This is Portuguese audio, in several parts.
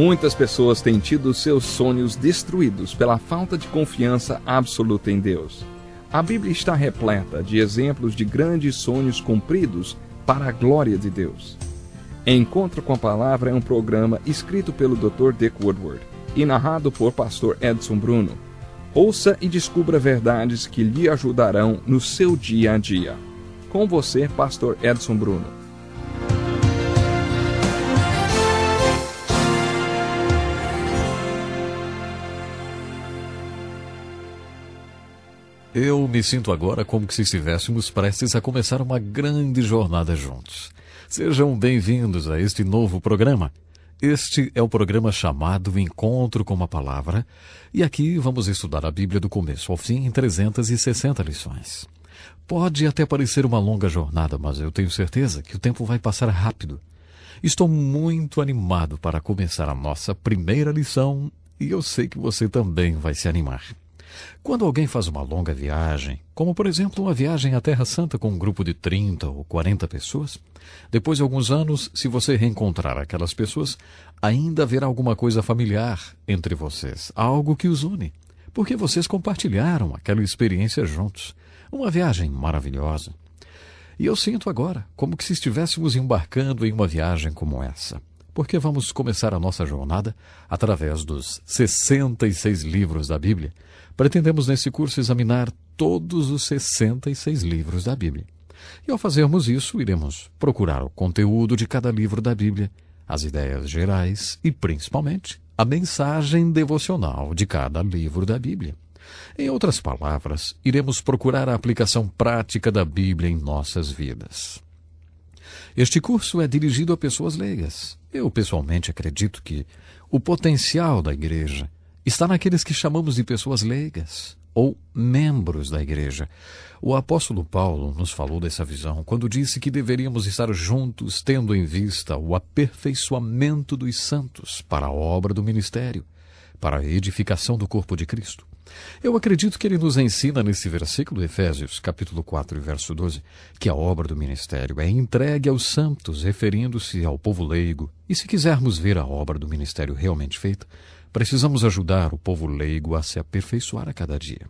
Muitas pessoas têm tido seus sonhos destruídos pela falta de confiança absoluta em Deus. A Bíblia está repleta de exemplos de grandes sonhos cumpridos para a glória de Deus. Encontro com a Palavra é um programa escrito pelo Dr. Dick Woodward e narrado por Pastor Edson Bruno. Ouça e descubra verdades que lhe ajudarão no seu dia a dia. Com você, Pastor Edson Bruno. Eu me sinto agora como se estivéssemos prestes a começar uma grande jornada juntos. Sejam bem-vindos a este novo programa. Este é o programa chamado Encontro com a Palavra, e aqui vamos estudar a Bíblia do começo ao fim em 360 lições. Pode até parecer uma longa jornada, mas eu tenho certeza que o tempo vai passar rápido. Estou muito animado para começar a nossa primeira lição e eu sei que você também vai se animar. Quando alguém faz uma longa viagem, como por exemplo uma viagem à Terra Santa com um grupo de 30 ou 40 pessoas, depois de alguns anos, se você reencontrar aquelas pessoas, ainda haverá alguma coisa familiar entre vocês, algo que os une, porque vocês compartilharam aquela experiência juntos. Uma viagem maravilhosa. E eu sinto agora como que se estivéssemos embarcando em uma viagem como essa porque vamos começar a nossa jornada através dos 66 livros da Bíblia. Pretendemos nesse curso examinar todos os 66 livros da Bíblia. E ao fazermos isso, iremos procurar o conteúdo de cada livro da Bíblia, as ideias gerais e, principalmente, a mensagem devocional de cada livro da Bíblia. Em outras palavras, iremos procurar a aplicação prática da Bíblia em nossas vidas. Este curso é dirigido a pessoas leigas. Eu, pessoalmente, acredito que o potencial da igreja está naqueles que chamamos de pessoas leigas ou membros da igreja. O apóstolo Paulo nos falou dessa visão quando disse que deveríamos estar juntos tendo em vista o aperfeiçoamento dos santos para a obra do ministério, para a edificação do corpo de Cristo. Eu acredito que ele nos ensina nesse versículo, Efésios, capítulo 4, verso 12, que a obra do ministério é entregue aos santos, referindo-se ao povo leigo. E se quisermos ver a obra do ministério realmente feita, precisamos ajudar o povo leigo a se aperfeiçoar a cada dia.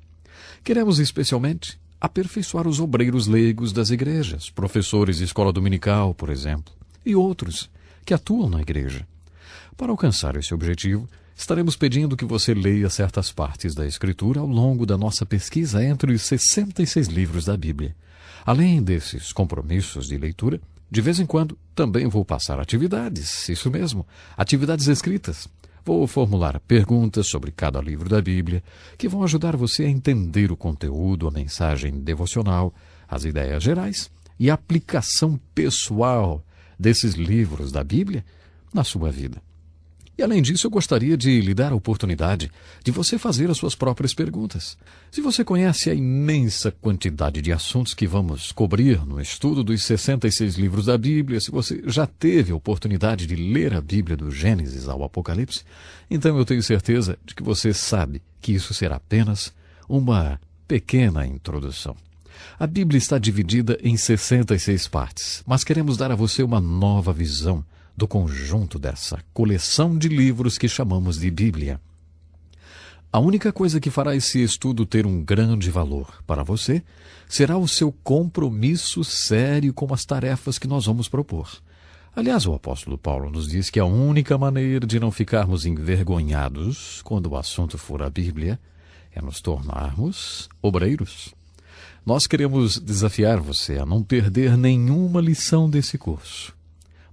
Queremos especialmente aperfeiçoar os obreiros leigos das igrejas, professores de escola dominical, por exemplo, e outros que atuam na igreja. Para alcançar esse objetivo, Estaremos pedindo que você leia certas partes da Escritura ao longo da nossa pesquisa entre os 66 livros da Bíblia. Além desses compromissos de leitura, de vez em quando também vou passar atividades, isso mesmo, atividades escritas. Vou formular perguntas sobre cada livro da Bíblia que vão ajudar você a entender o conteúdo, a mensagem devocional, as ideias gerais e a aplicação pessoal desses livros da Bíblia na sua vida. E além disso, eu gostaria de lhe dar a oportunidade de você fazer as suas próprias perguntas. Se você conhece a imensa quantidade de assuntos que vamos cobrir no estudo dos 66 livros da Bíblia, se você já teve a oportunidade de ler a Bíblia do Gênesis ao Apocalipse, então eu tenho certeza de que você sabe que isso será apenas uma pequena introdução. A Bíblia está dividida em 66 partes, mas queremos dar a você uma nova visão do conjunto dessa coleção de livros que chamamos de Bíblia. A única coisa que fará esse estudo ter um grande valor para você será o seu compromisso sério com as tarefas que nós vamos propor. Aliás, o apóstolo Paulo nos diz que a única maneira de não ficarmos envergonhados quando o assunto for a Bíblia é nos tornarmos obreiros. Nós queremos desafiar você a não perder nenhuma lição desse curso.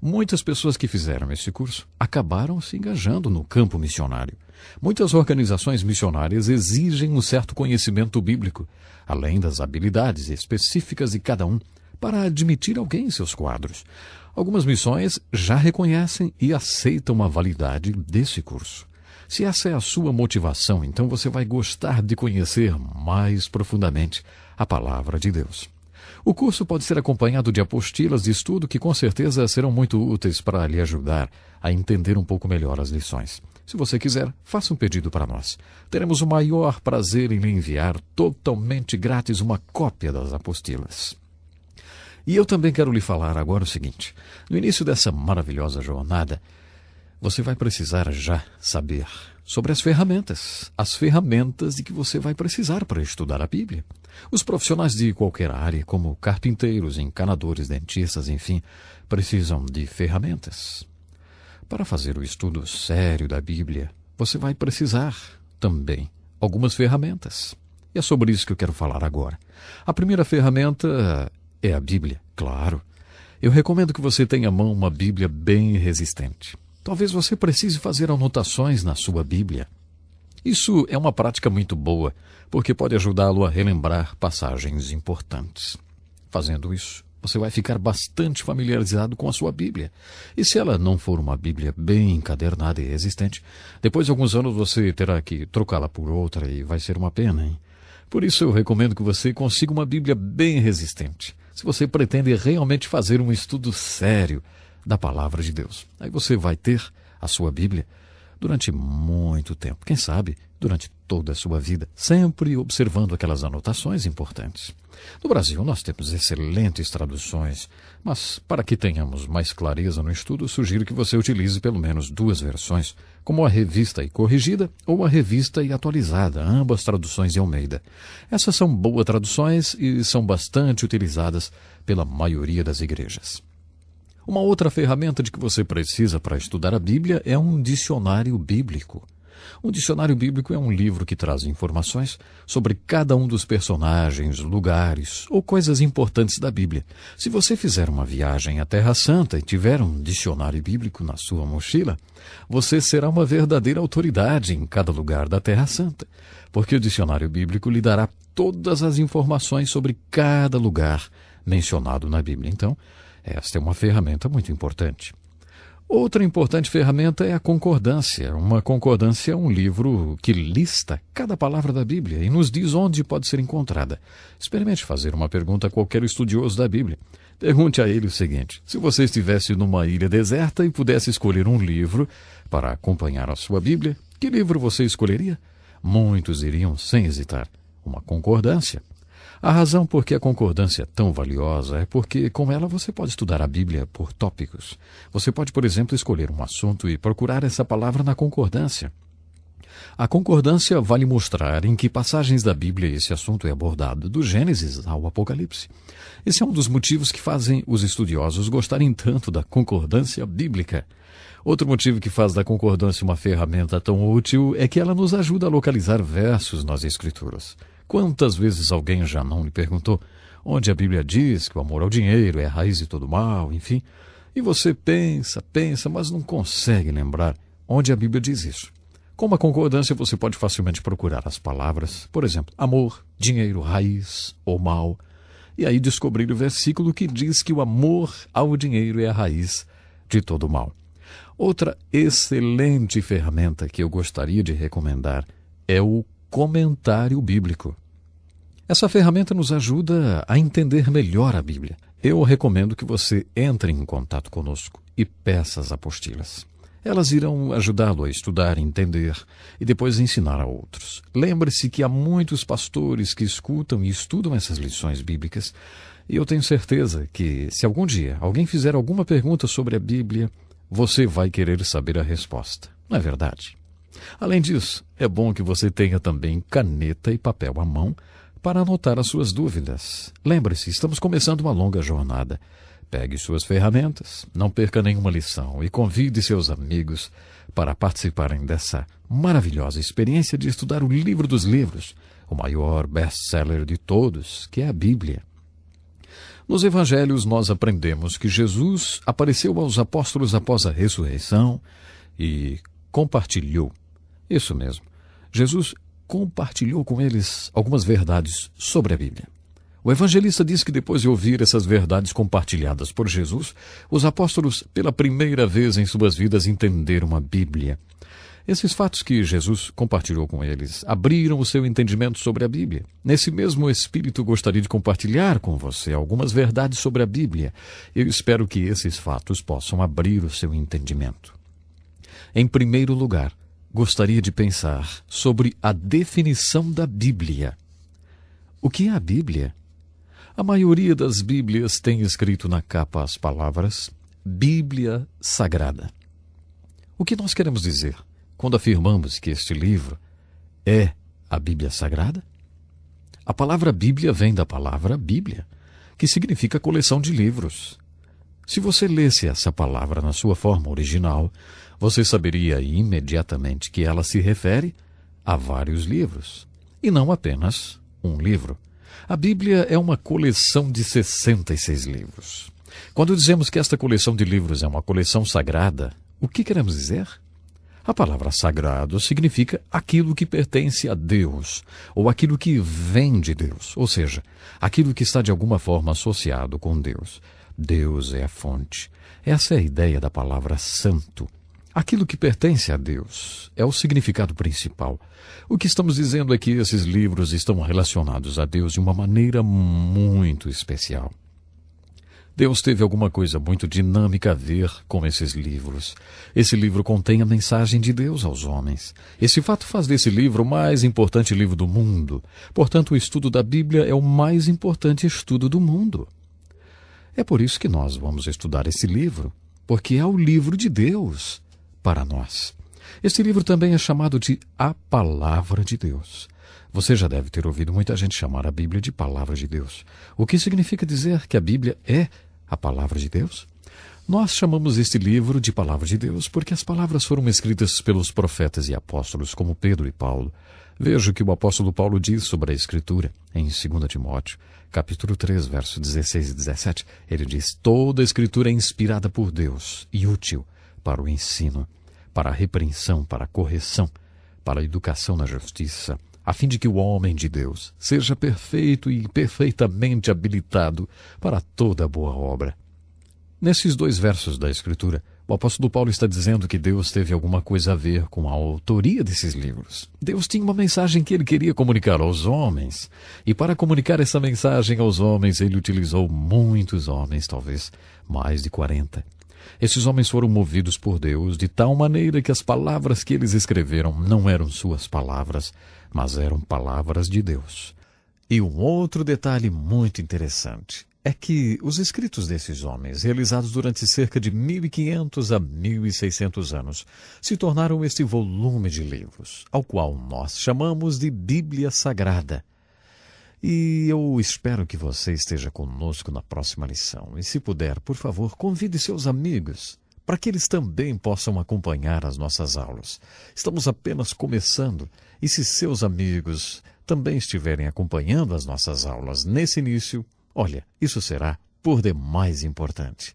Muitas pessoas que fizeram esse curso acabaram se engajando no campo missionário. Muitas organizações missionárias exigem um certo conhecimento bíblico, além das habilidades específicas de cada um, para admitir alguém em seus quadros. Algumas missões já reconhecem e aceitam a validade desse curso. Se essa é a sua motivação, então você vai gostar de conhecer mais profundamente a palavra de Deus. O curso pode ser acompanhado de apostilas de estudo que com certeza serão muito úteis para lhe ajudar a entender um pouco melhor as lições. Se você quiser, faça um pedido para nós. Teremos o maior prazer em lhe enviar totalmente grátis uma cópia das apostilas. E eu também quero lhe falar agora o seguinte: no início dessa maravilhosa jornada, você vai precisar já saber sobre as ferramentas, as ferramentas de que você vai precisar para estudar a Bíblia. Os profissionais de qualquer área, como carpinteiros, encanadores, dentistas, enfim, precisam de ferramentas. Para fazer o estudo sério da Bíblia, você vai precisar também algumas ferramentas. E é sobre isso que eu quero falar agora. A primeira ferramenta é a Bíblia, claro. Eu recomendo que você tenha à mão uma Bíblia bem resistente. Talvez você precise fazer anotações na sua Bíblia. Isso é uma prática muito boa, porque pode ajudá-lo a relembrar passagens importantes. Fazendo isso, você vai ficar bastante familiarizado com a sua Bíblia. E se ela não for uma Bíblia bem encadernada e resistente, depois de alguns anos você terá que trocá-la por outra e vai ser uma pena, hein? Por isso eu recomendo que você consiga uma Bíblia bem resistente. Se você pretende realmente fazer um estudo sério da palavra de Deus. Aí você vai ter a sua Bíblia durante muito tempo, quem sabe durante toda a sua vida, sempre observando aquelas anotações importantes. No Brasil, nós temos excelentes traduções, mas para que tenhamos mais clareza no estudo, sugiro que você utilize pelo menos duas versões, como a revista e corrigida ou a revista e atualizada, ambas traduções de Almeida. Essas são boas traduções e são bastante utilizadas pela maioria das igrejas. Uma outra ferramenta de que você precisa para estudar a Bíblia é um dicionário bíblico. Um dicionário bíblico é um livro que traz informações sobre cada um dos personagens, lugares ou coisas importantes da Bíblia. Se você fizer uma viagem à Terra Santa e tiver um dicionário bíblico na sua mochila, você será uma verdadeira autoridade em cada lugar da Terra Santa, porque o dicionário bíblico lhe dará todas as informações sobre cada lugar mencionado na Bíblia. Então, esta é uma ferramenta muito importante. Outra importante ferramenta é a concordância. Uma concordância é um livro que lista cada palavra da Bíblia e nos diz onde pode ser encontrada. Experimente fazer uma pergunta a qualquer estudioso da Bíblia. Pergunte a ele o seguinte: se você estivesse numa ilha deserta e pudesse escolher um livro para acompanhar a sua Bíblia, que livro você escolheria? Muitos iriam sem hesitar. Uma concordância. A razão por que a concordância é tão valiosa é porque com ela você pode estudar a Bíblia por tópicos. Você pode, por exemplo, escolher um assunto e procurar essa palavra na concordância. A concordância vale mostrar em que passagens da Bíblia esse assunto é abordado, do Gênesis ao Apocalipse. Esse é um dos motivos que fazem os estudiosos gostarem tanto da concordância bíblica. Outro motivo que faz da concordância uma ferramenta tão útil é que ela nos ajuda a localizar versos nas Escrituras. Quantas vezes alguém já não lhe perguntou onde a Bíblia diz que o amor ao dinheiro é a raiz de todo mal, enfim, e você pensa, pensa, mas não consegue lembrar onde a Bíblia diz isso. Com uma concordância, você pode facilmente procurar as palavras, por exemplo, amor, dinheiro, raiz ou mal, e aí descobrir o versículo que diz que o amor ao dinheiro é a raiz de todo mal. Outra excelente ferramenta que eu gostaria de recomendar é o comentário bíblico. Essa ferramenta nos ajuda a entender melhor a Bíblia. Eu recomendo que você entre em contato conosco e peça as apostilas. Elas irão ajudá-lo a estudar, entender e depois ensinar a outros. Lembre-se que há muitos pastores que escutam e estudam essas lições bíblicas, e eu tenho certeza que, se algum dia alguém fizer alguma pergunta sobre a Bíblia, você vai querer saber a resposta. Não é verdade? Além disso, é bom que você tenha também caneta e papel à mão para anotar as suas dúvidas. Lembre-se, estamos começando uma longa jornada. Pegue suas ferramentas, não perca nenhuma lição e convide seus amigos para participarem dessa maravilhosa experiência de estudar o livro dos livros, o maior best-seller de todos, que é a Bíblia. Nos evangelhos nós aprendemos que Jesus apareceu aos apóstolos após a ressurreição e compartilhou isso mesmo. Jesus compartilhou com eles algumas verdades sobre a Bíblia. O evangelista diz que depois de ouvir essas verdades compartilhadas por Jesus, os apóstolos, pela primeira vez em suas vidas, entenderam a Bíblia. Esses fatos que Jesus compartilhou com eles abriram o seu entendimento sobre a Bíblia. Nesse mesmo espírito, gostaria de compartilhar com você algumas verdades sobre a Bíblia. Eu espero que esses fatos possam abrir o seu entendimento. Em primeiro lugar, gostaria de pensar sobre a definição da Bíblia. O que é a Bíblia? A maioria das Bíblias tem escrito na capa as palavras Bíblia Sagrada. O que nós queremos dizer quando afirmamos que este livro é a Bíblia Sagrada? A palavra Bíblia vem da palavra Bíblia, que significa coleção de livros. Se você lesse essa palavra na sua forma original, você saberia imediatamente que ela se refere a vários livros, e não apenas um livro. A Bíblia é uma coleção de 66 livros. Quando dizemos que esta coleção de livros é uma coleção sagrada, o que queremos dizer? A palavra sagrado significa aquilo que pertence a Deus, ou aquilo que vem de Deus, ou seja, aquilo que está de alguma forma associado com Deus. Deus é a fonte. Essa é a ideia da palavra santo, Aquilo que pertence a Deus é o significado principal. O que estamos dizendo é que esses livros estão relacionados a Deus de uma maneira muito especial. Deus teve alguma coisa muito dinâmica a ver com esses livros. Esse livro contém a mensagem de Deus aos homens. Esse fato faz desse livro o mais importante livro do mundo. Portanto, o estudo da Bíblia é o mais importante estudo do mundo. É por isso que nós vamos estudar esse livro, porque é o livro de Deus para nós. Este livro também é chamado de A Palavra de Deus. Você já deve ter ouvido muita gente chamar a Bíblia de Palavra de Deus, o que significa dizer que a Bíblia é a Palavra de Deus? Nós chamamos este livro de Palavra de Deus porque as palavras foram escritas pelos profetas e apóstolos, como Pedro e Paulo. Veja o que o apóstolo Paulo diz sobre a Escritura em 2 Timóteo, capítulo 3, versos 16 e 17. Ele diz, Toda a Escritura é inspirada por Deus e útil para o ensino, para a repreensão, para a correção, para a educação na justiça, a fim de que o homem de Deus seja perfeito e perfeitamente habilitado para toda boa obra. Nesses dois versos da Escritura, o apóstolo Paulo está dizendo que Deus teve alguma coisa a ver com a autoria desses livros. Deus tinha uma mensagem que ele queria comunicar aos homens. E para comunicar essa mensagem aos homens, ele utilizou muitos homens, talvez mais de 40. Esses homens foram movidos por Deus de tal maneira que as palavras que eles escreveram não eram suas palavras, mas eram palavras de Deus. E um outro detalhe muito interessante é que os escritos desses homens, realizados durante cerca de 1500 a 1600 anos, se tornaram este volume de livros, ao qual nós chamamos de Bíblia Sagrada. E eu espero que você esteja conosco na próxima lição. E se puder, por favor, convide seus amigos para que eles também possam acompanhar as nossas aulas. Estamos apenas começando, e se seus amigos também estiverem acompanhando as nossas aulas nesse início, olha, isso será por demais importante.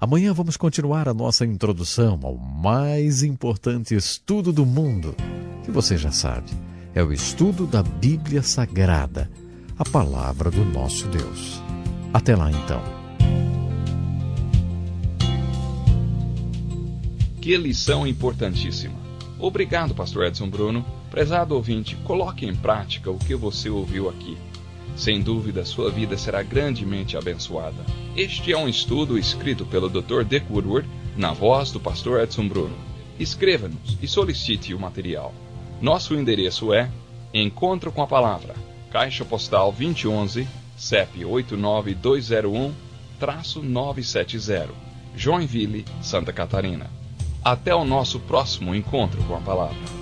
Amanhã vamos continuar a nossa introdução ao mais importante estudo do mundo, que você já sabe, é o estudo da Bíblia Sagrada a palavra do nosso Deus. Até lá então. Que lição importantíssima. Obrigado, pastor Edson Bruno. Prezado ouvinte, coloque em prática o que você ouviu aqui. Sem dúvida, sua vida será grandemente abençoada. Este é um estudo escrito pelo Dr. Dick Woodward, na voz do pastor Edson Bruno. Escreva-nos e solicite o material. Nosso endereço é Encontro com a Palavra, Caixa Postal 2011, CEP 89201-970, Joinville, Santa Catarina. Até o nosso próximo encontro com a palavra.